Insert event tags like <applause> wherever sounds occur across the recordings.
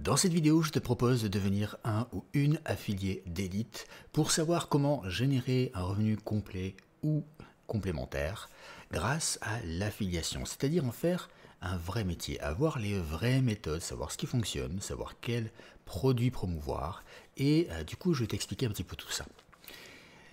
Dans cette vidéo, je te propose de devenir un ou une affilié d'élite pour savoir comment générer un revenu complet ou complémentaire grâce à l'affiliation, c'est-à-dire en faire un vrai métier, avoir les vraies méthodes, savoir ce qui fonctionne, savoir quels produits promouvoir. Et euh, du coup, je vais t'expliquer un petit peu tout ça.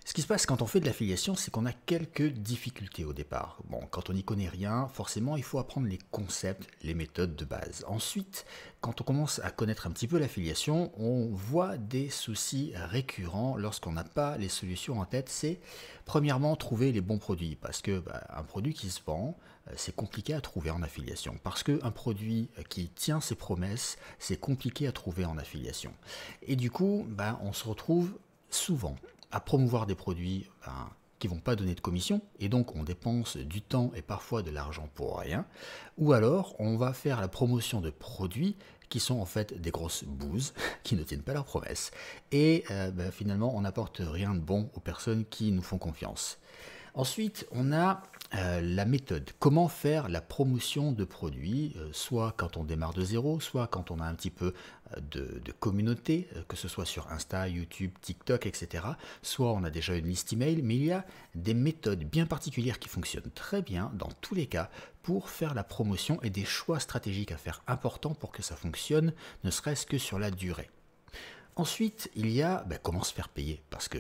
Ce qui se passe quand on fait de l'affiliation, c'est qu'on a quelques difficultés au départ. Bon, quand on n'y connaît rien, forcément, il faut apprendre les concepts, les méthodes de base. Ensuite, quand on commence à connaître un petit peu l'affiliation, on voit des soucis récurrents lorsqu'on n'a pas les solutions en tête. C'est premièrement trouver les bons produits, parce que bah, un produit qui se vend, euh, c'est compliqué à trouver en affiliation, parce qu'un produit qui tient ses promesses, c'est compliqué à trouver en affiliation. Et du coup, ben, on se retrouve souvent à promouvoir des produits ben, qui vont pas donner de commission, et donc on dépense du temps et parfois de l'argent pour rien, ou alors on va faire la promotion de produits qui sont en fait des grosses bouses, <laughs> qui ne tiennent pas leurs promesses, et euh, ben, finalement on n'apporte rien de bon aux personnes qui nous font confiance. Ensuite, on a euh, la méthode. Comment faire la promotion de produits, euh, soit quand on démarre de zéro, soit quand on a un petit peu euh, de, communauté, que ce soit sur Insta, YouTube, TikTok, etc. Soit on a déjà une liste email, mais il y a des méthodes bien particulières qui fonctionnent très bien dans tous les cas pour faire la promotion et des choix stratégiques à faire importants pour que ça fonctionne, ne serait-ce que sur la durée. Ensuite, il y a ben, comment se faire payer, parce que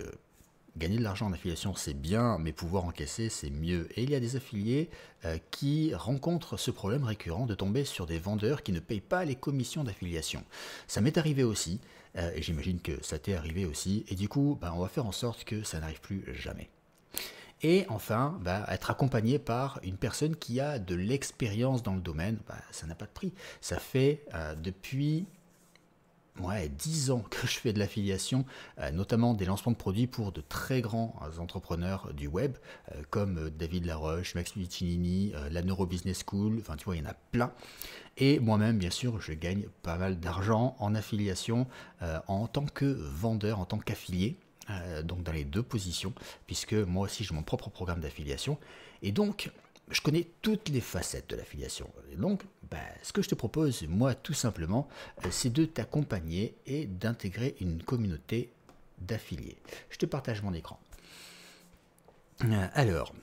gagner de l'argent en affiliation, c'est bien, mais pouvoir encaisser, c'est mieux. Et il y a des affiliés euh, qui rencontrent ce problème récurrent de tomber sur des vendeurs qui ne payent pas les commissions d'affiliation. Ça m'est arrivé aussi, euh, et j'imagine que ça t'est arrivé aussi, et du coup, ben, on va faire en sorte que ça n'arrive plus jamais. Et enfin, ben, être accompagné par une personne qui a de l'expérience dans le domaine, ben, ça n'a pas de prix. Ça fait euh, depuis moi, 10 ans que je fais de l'affiliation, euh, notamment des lancements de produits pour de très grands euh, entrepreneurs euh, du web, comme David Laroche, Max Lutinini, la Neuro Business School, enfin tu vois, il y en a plein. Et moi-même, bien sûr, je gagne pas mal d'argent en affiliation en tant que vendeur, en tant qu'affilié, donc dans les deux positions, puisque moi aussi j'ai mon propre programme d'affiliation. Et donc, je connais toutes les facettes de l'affiliation. Et donc, bah, ce que je te propose, moi, tout simplement, euh, c'est de t'accompagner et d'intégrer une communauté d'affiliés. Je te partage mon écran. Euh, alors,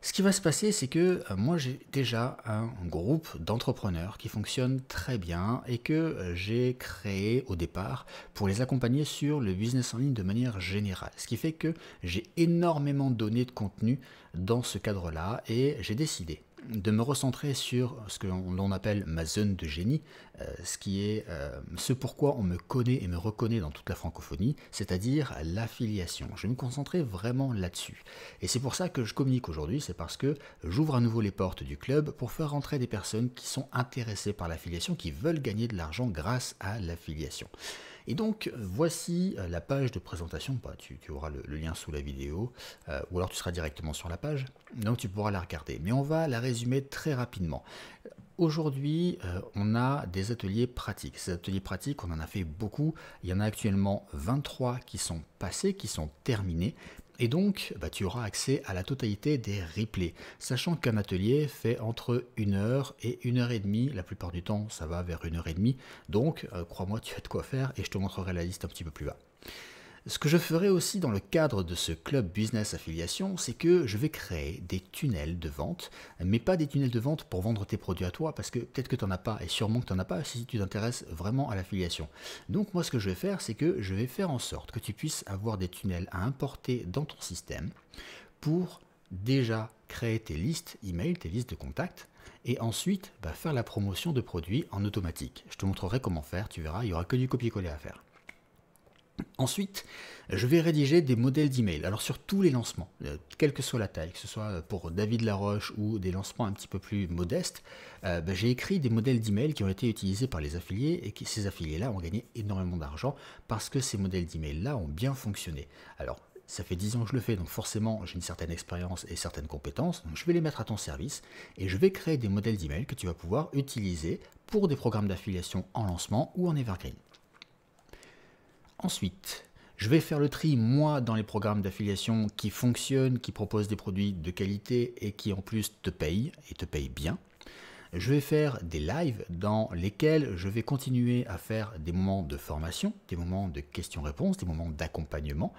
ce qui va se passer, c'est que euh, moi j'ai déjà un groupe d'entrepreneurs qui fonctionne très bien et que j'ai créé au départ pour les accompagner sur le business en ligne de manière générale. Ce qui fait que j'ai énormément donné de contenu dans ce cadre-là et j'ai décidé de me recentrer sur ce que l'on appelle ma zone de génie, euh, ce qui est euh, ce pourquoi on me connaît et me reconnaît dans toute la francophonie, c'est-à-dire l'affiliation. Je vais me concentrer vraiment là-dessus. Et c'est pour ça que je communique aujourd'hui, c'est parce que j'ouvre à nouveau les portes du club pour faire rentrer des personnes qui sont intéressées par l'affiliation, qui veulent gagner de l'argent grâce à l'affiliation. Et donc euh, voici euh, la page de présentation, bah, tu, auras le, lien sous la vidéo, euh, ou alors tu seras directement sur la page, donc tu pourras la regarder. Mais on va la résumer très rapidement. Aujourd'hui, on a des ateliers pratiques. Ces ateliers pratiques, on en a fait beaucoup. Il y en a actuellement 23 qui sont passés, qui sont terminés. Et donc, bah, tu auras accès à la totalité des replays, sachant qu'un atelier fait entre 1 heure et 1 et demie. la plupart du temps ça va vers 1h30, donc euh, crois-moi tu as de quoi faire et je te montrerai la liste un petit peu plus bas. Ce que je ferai aussi dans le cadre de ce club business affiliation, c'est que je vais créer des tunnels de vente, mais pas des tunnels de vente pour vendre tes produits à toi, parce que peut-être que tu n'en as pas, et sûrement que tu n'en as pas si tu t'intéresses vraiment à l'affiliation. Donc moi ce que je vais faire, c'est que je vais faire en sorte que tu puisses avoir des tunnels à importer dans ton système pour déjà créer tes listes email, tes listes de contacts, et ensuite bah, faire la promotion de produits en automatique. Je te montrerai comment faire, tu verras, il n'y aura que du copier-coller à faire. Ensuite, je vais rédiger des modèles d'email. Alors sur tous les lancements, euh, quelle que soit la taille, que ce soit pour David Laroche ou des lancements un petit peu plus modestes, euh, bah, j'ai écrit des modèles d'email qui ont été utilisés par les affiliés et ces affiliés-là ont gagné énormément d'argent parce que ces modèles d'email-là ont bien fonctionné. Alors ça fait 10 ans que je le fais, donc forcément j'ai une certaine expérience et certaines compétences, je vais les mettre à ton service et je vais créer des modèles d'email que tu vas pouvoir utiliser pour des programmes d'affiliation en lancement ou en evergreen. Ensuite, je vais faire le tri, moi, dans les programmes d'affiliation qui fonctionnent, qui proposent des produits de qualité et qui en plus te payent et te payent bien. Je vais faire des lives dans lesquels je vais continuer à faire des moments de formation, des moments de questions-réponses, des moments d'accompagnement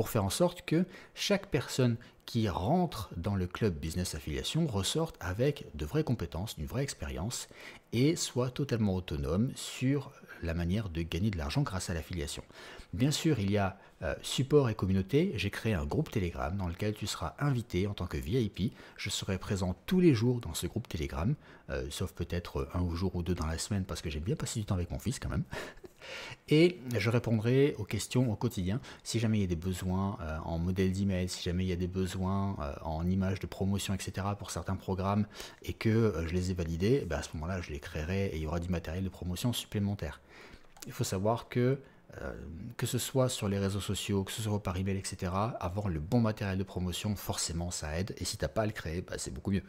pour faire en sorte que chaque personne qui rentre dans le club business affiliation ressorte avec de vraies compétences, d'une vraie expérience et soit totalement autonome sur la manière de gagner de l'argent grâce à l'affiliation. Bien sûr, il y a euh, support et communauté. J'ai créé un groupe Telegram dans lequel tu seras invité en tant que VIP. Je serai présent tous les jours dans ce groupe Telegram, euh, sauf peut-être euh, un jour ou deux dans la semaine parce que j'aime bien passer du temps avec mon fils quand même. Et je répondrai aux questions au quotidien. Si jamais il y a des besoins euh, en modèle d'email, si jamais il y a des besoins euh, en images de promotion, etc. pour certains programmes et que euh, je les ai validés, ben, à ce moment-là, je les créerai et il y aura du matériel de promotion supplémentaire. Il faut savoir que que ce soit sur les réseaux sociaux, que ce soit par email, etc., avoir le bon matériel de promotion, forcément, ça aide. Et si t'as pas à le créer, ben, c'est beaucoup mieux.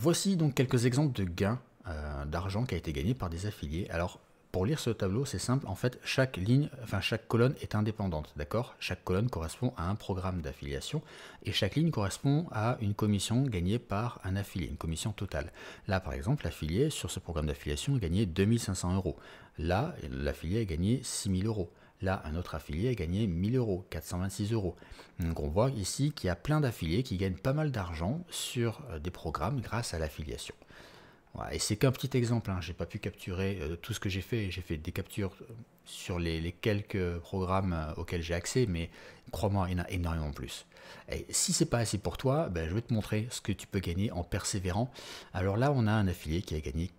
voici donc quelques exemples de gains euh, d'argent qui a été gagné par des affiliés. Alors, pour lire ce tableau, c'est simple. En fait, chaque ligne, enfin chaque colonne est indépendante, d'accord Chaque colonne correspond à un programme d'affiliation et chaque ligne correspond à une commission gagnée par un affilié, une commission totale. Là, par exemple, l'affilié sur ce programme d'affiliation a gagné 2500 euros. Là, l'affilié a gagné 6000 euros. Là, un autre affilié a gagné 1000 euros, 426 euros. Donc on voit ici qu'il y a plein d'affiliés qui gagnent pas mal d'argent sur euh, des programmes grâce à l'affiliation. Et c'est qu'un petit exemple, hein. j'ai pas pu capturer euh, tout ce que j'ai fait, j'ai fait des captures euh, sur les, quelques programmes euh, auxquels j'ai accès, mais crois-moi, il y en a énormément plus. Et si c'est pas assez pour toi, ben, je vais te montrer ce que tu peux gagner en persévérant. Alors là, on a un affilié qui a gagné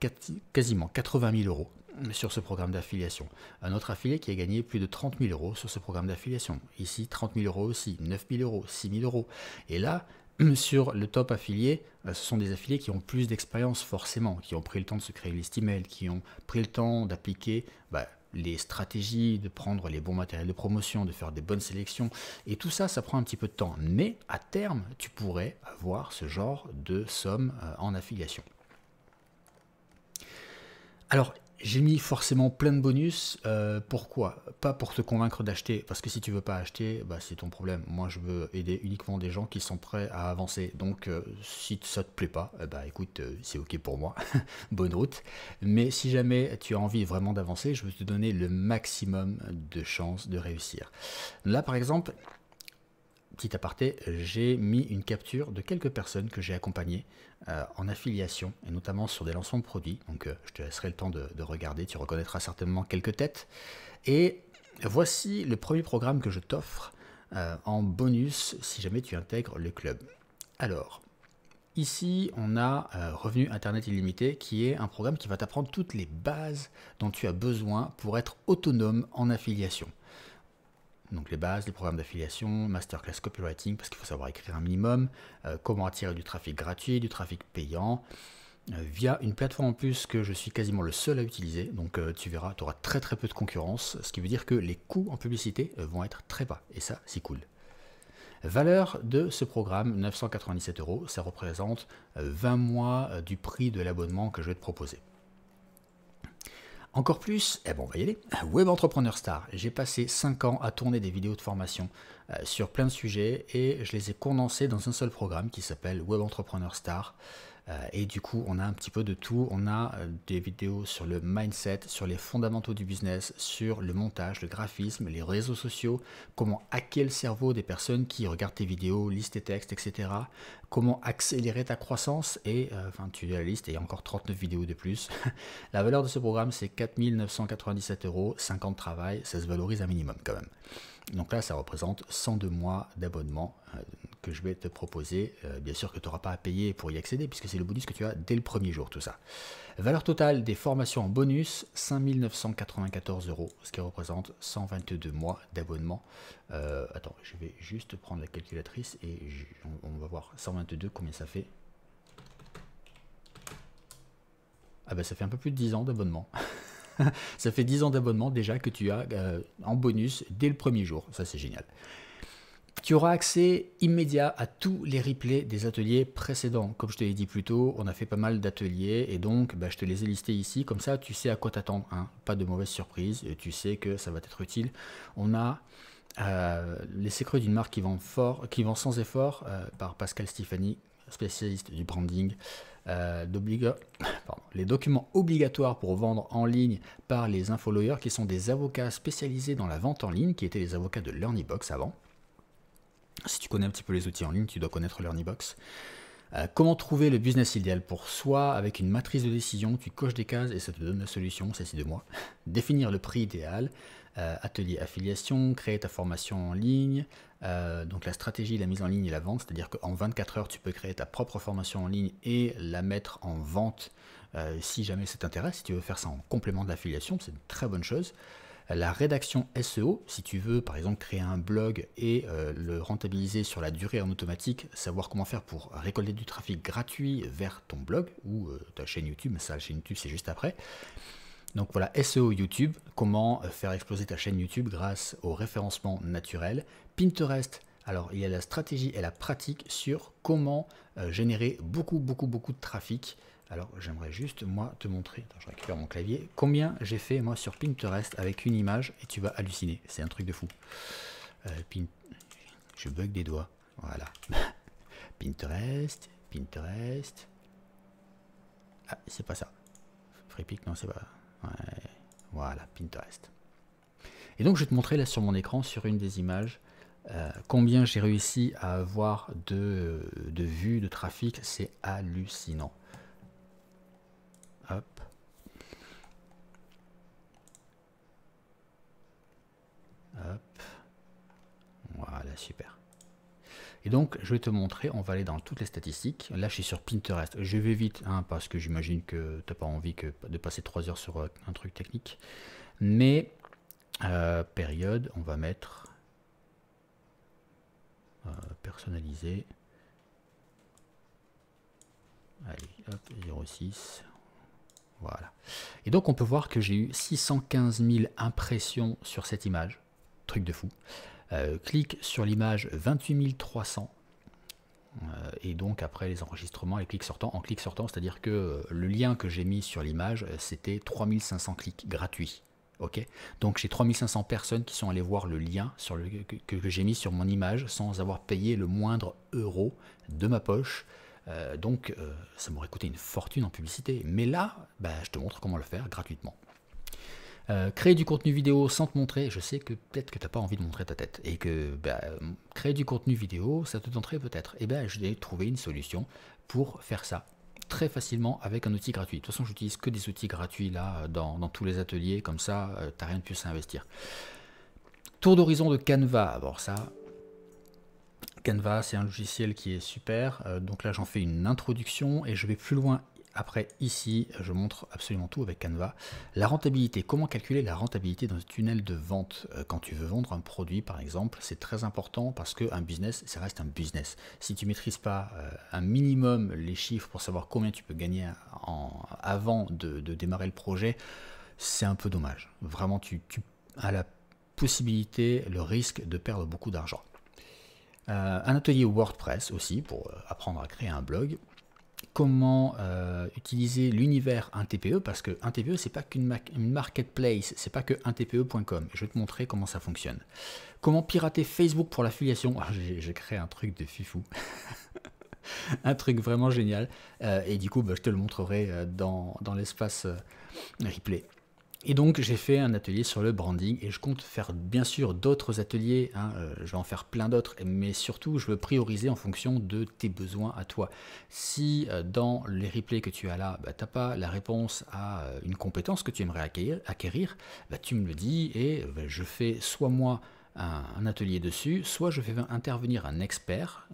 quasiment 80 000 euros sur ce programme d'affiliation. Un autre affilié qui a gagné plus de 30 000 euros sur ce programme d'affiliation. Ici, 30 000 euros aussi, 9 000 euros, 6 000 euros. Et là, euh, sur le top affilié, euh, ce sont des affiliés qui ont plus d'expérience forcément, qui ont pris le temps de se créer les liste qui ont pris le temps d'appliquer bah, les stratégies, de prendre les bons matériels de promotion, de faire des bonnes sélections. Et tout ça, ça prend un petit peu de temps. Mais à terme, tu pourrais avoir ce genre de somme euh, en affiliation. Alors, j'ai mis forcément plein de bonus. Euh, pourquoi Pas pour te convaincre d'acheter, parce que si tu veux pas acheter, bah, c'est ton problème. Moi, je veux aider uniquement des gens qui sont prêts à avancer. Donc, euh, si ça te plaît pas, eh bah, écoute, euh, c'est ok pour moi. <laughs> Bonne route. Mais si jamais tu as envie vraiment d'avancer, je veux te donner le maximum de chances de réussir. Là, par exemple, petit aparté, j'ai mis une capture de quelques personnes que j'ai accompagnées euh, en affiliation, et notamment sur des lancements de produits. Donc euh, je te laisserai le temps de, regarder, tu reconnaîtras certainement quelques têtes. Et voici le premier programme que je t'offre euh, en bonus si jamais tu intègres le club. Alors, Ici, on a Revenu Internet illimité, qui est un programme qui va t'apprendre toutes les bases dont tu as besoin pour être autonome en affiliation donc les bases, les programmes d'affiliation, masterclass copywriting, parce qu'il faut savoir écrire un minimum, euh, comment attirer du trafic gratuit, du trafic payant, euh, via une plateforme en plus que je suis quasiment le seul à utiliser. Donc euh, tu verras, tu auras très très peu de concurrence, ce qui veut dire que les coûts en publicité vont être très bas, et ça c'est cool. Valeur de ce programme, 997 euros, ça représente 20 mois du prix de l'abonnement que je vais te proposer. Encore plus, eh bon on va y aller, Web Entrepreneur Star. J'ai passé 5 ans à tourner des vidéos de formation euh, sur plein de sujets et je les ai condensés dans un seul programme qui s'appelle Web Entrepreneur Star. Euh, et du coup, on a un petit peu de tout. On a euh, des vidéos sur le mindset, sur les fondamentaux du business, sur le montage, le graphisme, les réseaux sociaux, comment hacker le cerveau des personnes qui regardent tes vidéos, lisent tes textes, etc. Comment accélérer ta croissance. Et enfin, tu as la liste et il y a encore 39 vidéos de plus. <laughs> la valeur de ce programme, c'est 4997 euros, 50 travail. Ça se valorise un minimum quand même. Donc là, ça représente 102 mois d'abonnement euh, que je vais te proposer. Euh, bien sûr que tu n'auras pas à payer pour y accéder, puisque c'est le bonus que tu as dès le premier jour, tout ça. Valeur totale des formations en bonus, 5994 euros, ce qui représente 122 mois d'abonnement. Euh, attends, je vais juste prendre la calculatrice et on, on va voir 122, combien ça fait Ah ben ça fait un peu plus de 10 ans d'abonnement. <laughs> <laughs> ça fait 10 ans d'abonnement déjà que tu as euh, en bonus dès le premier jour. Ça, c'est génial. Tu auras accès immédiat à tous les replays des ateliers précédents. Comme je te l'ai dit plus tôt, on a fait pas mal d'ateliers et donc bah, je te les ai listés ici. Comme ça, tu sais à quoi t'attendre. Hein. Pas de mauvaise surprise. Tu sais que ça va être utile. On a euh, Les secrets d'une marque qui vend, fort, qui vend sans effort euh, par Pascal Stéphanie, spécialiste du branding. Euh, les documents obligatoires pour vendre en ligne par les infoloyers qui sont des avocats spécialisés dans la vente en ligne, qui étaient les avocats de LearnyBox avant. Si tu connais un petit peu les outils en ligne, tu dois connaître LearnyBox. Euh, comment trouver le business idéal pour soi avec une matrice de décision Tu coches des cases et ça te donne la solution, celle-ci de moi. <laughs> Définir le prix idéal, euh, atelier affiliation, créer ta formation en ligne, euh, donc la stratégie, la mise en ligne et la vente, c'est-à-dire qu'en 24 heures, tu peux créer ta propre formation en ligne et la mettre en vente si jamais ça t'intéresse, si tu veux faire ça en complément de l'affiliation, c'est une très bonne chose la rédaction SEO, si tu veux par exemple créer un blog et euh, le rentabiliser sur la durée en automatique, savoir comment faire pour récolter du trafic gratuit vers ton blog ou euh, ta chaîne YouTube, mais ça la chaîne YouTube c'est juste après. Donc voilà, SEO YouTube, comment euh, faire exploser ta chaîne YouTube grâce au référencement naturel. Pinterest, alors il y a la stratégie et la pratique sur comment générer beaucoup beaucoup beaucoup de trafic alors j'aimerais juste moi te montrer, je récupère mon clavier, combien j'ai fait moi sur Pinterest avec une image et tu vas halluciner, c'est un truc de fou. Euh, je bug des doigts, voilà. <laughs> Pinterest, Pinterest. Ah, c'est pas ça. Freepic, non, c'est pas. Voilà, Pinterest. Et donc je vais te montrer là sur mon écran, sur une des images, euh, combien j'ai réussi à avoir de, de vues, de trafic, c'est hallucinant. Voilà, super. Et donc, je vais te montrer, on va aller dans toutes les statistiques. Là, je suis sur Pinterest. Je vais vite, hein, parce que j'imagine que tu n'as pas envie que de passer 3 heures sur euh, un truc technique. Mais, euh, période, on va mettre euh, personnalisé. Allez, hop, 06. Voilà. Et donc, on peut voir que j'ai eu 615 000 impressions sur cette image truc de fou. Euh, clique sur l'image 300, euh, et donc après les enregistrements, les clics sortants, en clics sortants, c'est-à-dire que euh, le lien que j'ai mis sur l'image, c'était 3500 clics gratuits. ok donc j'ai 3500 personnes qui sont allées voir le lien sur le, que, j'ai mis sur mon image sans avoir payé le moindre euro de ma poche. donc ça m'aurait coûté une fortune en publicité. Mais là, bah, je te montre comment le faire gratuitement. Euh, créer du contenu vidéo sans te montrer, je sais que peut-être que tu pas envie de montrer ta tête et que bah, créer du contenu vidéo, ça te tenterait peut-être. Et eh bien, je vais trouver une solution pour faire ça très facilement avec un outil gratuit. De toute façon, j'utilise que des outils gratuits là euh, dans, tous les ateliers, comme ça, euh, t'as rien de plus à investir. Tour d'horizon de Canva. Alors ça, Canva, c'est un logiciel qui est super. donc là, j'en fais une introduction et je vais plus loin après, ici, je montre absolument tout avec Canva. La rentabilité, comment calculer la rentabilité dans un tunnel de vente euh, quand tu veux vendre un produit, par exemple, c'est très important parce qu'un business, ça reste un business. Si tu ne maîtrises pas euh, un minimum les chiffres pour savoir combien tu peux gagner en, avant de, démarrer le projet, c'est un peu dommage. Vraiment, tu, as la possibilité, le risque de perdre beaucoup d'argent. Euh, un atelier WordPress aussi pour apprendre à créer un blog comment euh, utiliser l'univers 1TPE parce que 1TPE c'est pas qu'une marketplace, c'est pas que 1TPE.com. Je vais te montrer comment ça fonctionne. Comment pirater Facebook pour l'affiliation ah, J'ai créé un truc de fifou. <laughs> un truc vraiment génial. Euh, et du coup, bah, je te le montrerai euh, dans, l'espace replay. Et donc j'ai fait un atelier sur le branding et je compte faire bien sûr d'autres ateliers, hein, euh, je vais en faire plein d'autres, mais surtout je veux prioriser en fonction de tes besoins à toi. Si euh, dans les replays que tu as là, bah, tu n'as pas la réponse à euh, une compétence que tu aimerais acquérir, bah, tu me le dis et bah, je fais soit moi un, atelier dessus, soit je fais intervenir un expert,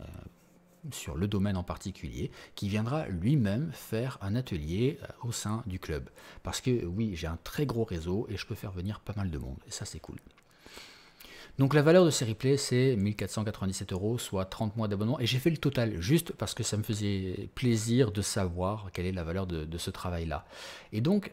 sur le domaine en particulier, qui viendra lui-même faire un atelier euh, au sein du club. Parce que euh, oui, j'ai un très gros réseau et je peux faire venir pas mal de monde, et ça c'est cool. Donc la valeur de ces replays, c'est 1497 euros, soit 30 mois d'abonnement. Et j'ai fait le total juste parce que ça me faisait plaisir de savoir quelle est la valeur de, de ce travail-là. Et donc,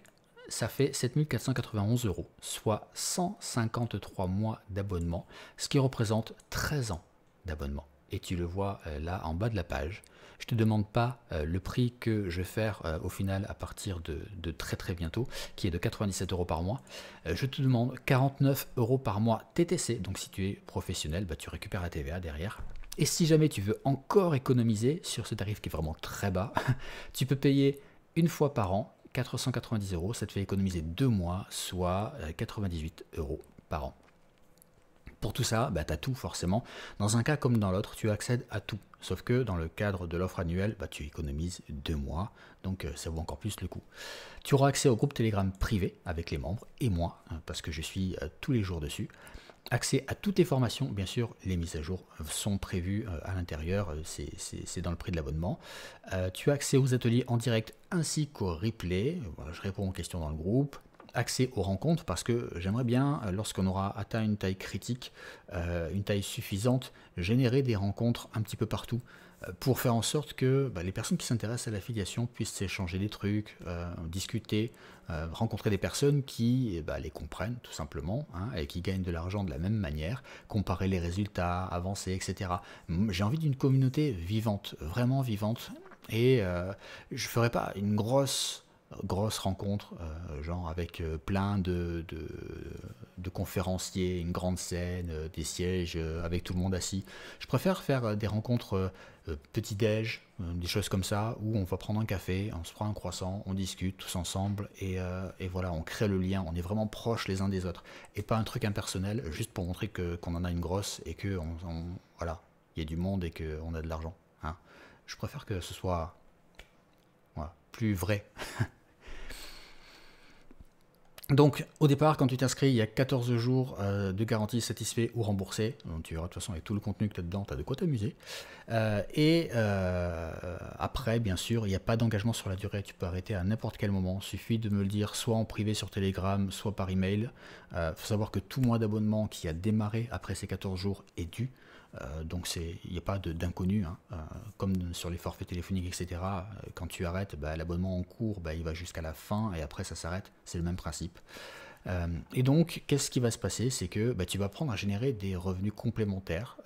ça fait 7491 euros, soit 153 mois d'abonnement, ce qui représente 13 ans d'abonnement et tu le vois euh, là en bas de la page. Je ne te demande pas euh, le prix que je vais faire euh, au final à partir de, de très très bientôt, qui est de 97 euros par mois. je te demande 49 euros par mois TTC. Donc si tu es professionnel, bah, tu récupères la TVA derrière. Et si jamais tu veux encore économiser sur ce tarif qui est vraiment très bas, <laughs> tu peux payer une fois par an 490 euros. Ça te fait économiser deux mois, soit 98 euros par an. Pour tout ça, bah, tu as tout forcément. Dans un cas comme dans l'autre, tu accèdes à tout. Sauf que dans le cadre de l'offre annuelle, bah, tu économises deux mois, donc euh, ça vaut encore plus le coup. Tu auras accès au groupe Telegram privé avec les membres et moi, hein, parce que je suis euh, tous les jours dessus. Accès à toutes les formations, bien sûr, les mises à jour sont prévues euh, à l'intérieur, c'est dans le prix de l'abonnement. tu as accès aux ateliers en direct ainsi qu'au replay, je réponds aux questions dans le groupe, accès aux rencontres parce que j'aimerais bien, euh, lorsqu'on aura atteint une taille critique, euh, une taille suffisante, générer des rencontres un petit peu partout euh, pour faire en sorte que bah, les personnes qui s'intéressent à l'affiliation puissent échanger des trucs, discuter, rencontrer des personnes qui eh bah, les comprennent tout simplement hein, et qui gagnent de l'argent de la même manière, comparer les résultats, avancer, etc. J'ai envie d'une communauté vivante, vraiment vivante, et je ne ferai pas une grosse grosse rencontre, euh, genre avec euh, plein de, de, conférenciers, une grande scène, euh, des sièges avec tout le monde assis. Je préfère faire des rencontres petit-déj, des choses comme ça, où on va prendre un café, on se prend un croissant, on discute tous ensemble, et, voilà, on crée le lien, on est vraiment proches les uns des autres. Et pas un truc impersonnel, juste pour montrer qu'on en a une grosse et que voilà, il y a du monde et qu'on a de l'argent. Hein. Je préfère que ce soit plus vrai. <laughs> Donc au départ, quand tu t'inscris, il y a 14 jours euh, de garantie satisfait ou remboursé. Donc, tu verras de toute façon avec tout le contenu que tu as dedans, tu as de quoi t'amuser. Euh, et euh, après, bien sûr, il n'y a pas d'engagement sur la durée, tu peux arrêter à n'importe quel moment. Il suffit de me le dire soit en privé sur Telegram, soit par email. Il faut savoir que tout mois d'abonnement qui a démarré après ces 14 jours est dû. Euh, donc il n'y a pas d'inconnu. Hein. Euh, comme sur les forfaits téléphoniques, etc., euh, quand tu arrêtes, bah, l'abonnement en cours, bah, il va jusqu'à la fin et après ça s'arrête. C'est le même principe. et donc, qu'est-ce qui va se passer C'est que bah, tu vas prendre à générer des revenus complémentaires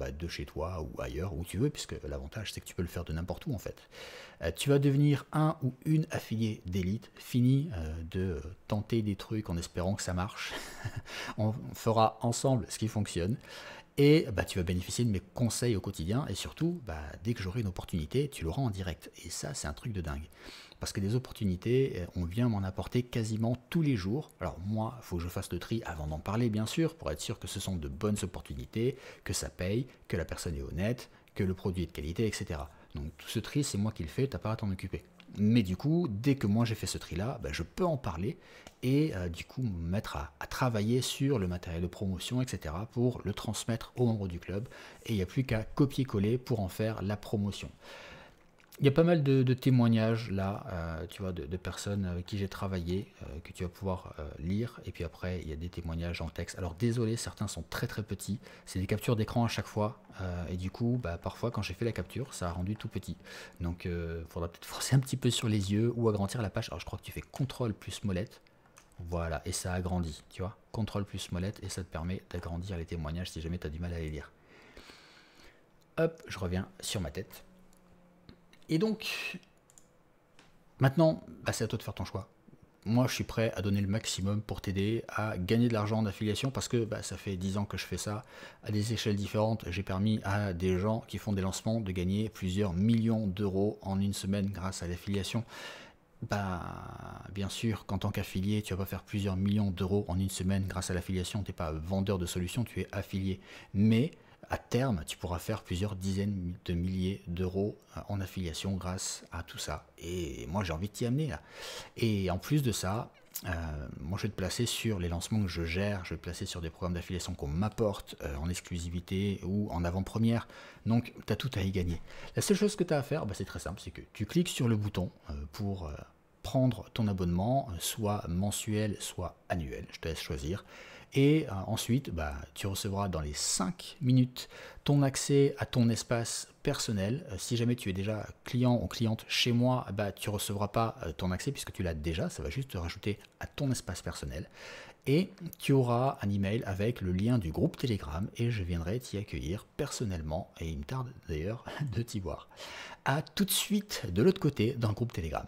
de chez toi ou ailleurs, où tu veux, puisque l'avantage c'est que tu peux le faire de n'importe où en fait. Euh, tu vas devenir un ou une affilié d'élite. Fini euh, de tenter des trucs en espérant que ça marche. <laughs> On fera ensemble ce qui fonctionne. Et bah, tu vas bénéficier de mes conseils au quotidien. Et surtout, bah, dès que j'aurai une opportunité, tu l'auras en direct. Et ça, c'est un truc de dingue. Parce que des opportunités, euh, on vient m'en apporter quasiment tous les jours. Alors moi, il faut que je fasse le tri avant d'en parler, bien sûr, pour être sûr que ce sont de bonnes opportunités, que ça paye, que la personne est honnête, que le produit est de qualité, etc. Donc tout ce tri, c'est moi qui le fais, t'as pas à t'en occuper. Mais du coup, dès que moi j'ai fait ce tri-là, bah, je peux en parler et euh, du coup me mettre à, à, travailler sur le matériel de promotion, etc., pour le transmettre aux membres du club. Et il n'y a plus qu'à copier-coller pour en faire la promotion il y a pas mal de, témoignages là, euh, tu vois, de, personnes avec qui j'ai travaillé, euh, que tu vas pouvoir euh, lire. Et puis après, il y a des témoignages en texte. Alors désolé, certains sont très très petits. C'est des captures d'écran à chaque fois. et du coup, bah, parfois, quand j'ai fait la capture, ça a rendu tout petit. Donc, il faudra peut-être forcer un petit peu sur les yeux ou agrandir la page. Alors, je crois que tu fais CTRL plus molette. Voilà, et ça agrandit, tu vois. CTRL plus molette, et ça te permet d'agrandir les témoignages si jamais tu as du mal à les lire. Hop, je reviens sur ma tête. Et donc, maintenant, bah, c'est à toi de faire ton choix. Moi, je suis prêt à donner le maximum pour t'aider à gagner de l'argent en affiliation parce que bah, ça fait 10 ans que je fais ça à des échelles différentes. J'ai permis à des gens qui font des lancements de gagner plusieurs millions d'euros en une semaine grâce à l'affiliation. Bah, bien sûr, qu'en tant qu'affilié, tu vas pas faire plusieurs millions d'euros en une semaine grâce à l'affiliation. Tu n'es pas vendeur de solutions, tu es affilié. Mais à terme, tu pourras faire plusieurs dizaines de milliers d'euros euh, en affiliation grâce à tout ça. Et moi, j'ai envie de t'y amener là. Et en plus de ça, euh, moi, je vais te placer sur les lancements que je gère, je vais te placer sur des programmes d'affiliation qu'on m'apporte euh, en exclusivité ou en avant-première. Donc, tu as tout à y gagner. La seule chose que tu as à faire, bah, c'est très simple, c'est que tu cliques sur le bouton pour prendre ton abonnement, soit mensuel, soit annuel. Je te laisse choisir. Et euh, ensuite, bah, tu recevras dans les 5 minutes ton accès à ton espace personnel. Euh, si jamais tu es déjà client ou cliente chez moi, bah, tu ne recevras pas euh, ton accès puisque tu l'as déjà. Ça va juste te rajouter à ton espace personnel. Et tu auras un email avec le lien du groupe Telegram et je viendrai t'y accueillir personnellement. Et il me tarde d'ailleurs <laughs> de t'y voir. À tout de suite de l'autre côté dans le groupe Telegram.